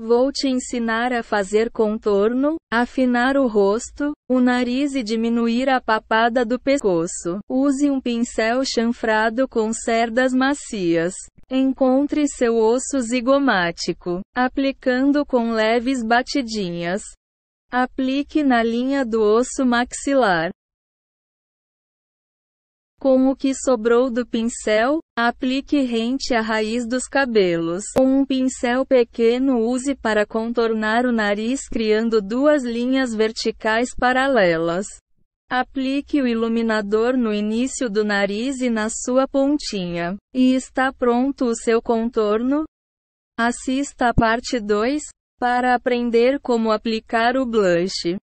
Vou te ensinar a fazer contorno, afinar o rosto, o nariz e diminuir a papada do pescoço. Use um pincel chanfrado com cerdas macias. Encontre seu osso zigomático, aplicando com leves batidinhas. Aplique na linha do osso maxilar. Com o que sobrou do pincel, aplique rente à raiz dos cabelos. Com um pincel pequeno use para contornar o nariz criando duas linhas verticais paralelas. Aplique o iluminador no início do nariz e na sua pontinha. E está pronto o seu contorno? Assista a parte 2, para aprender como aplicar o blush.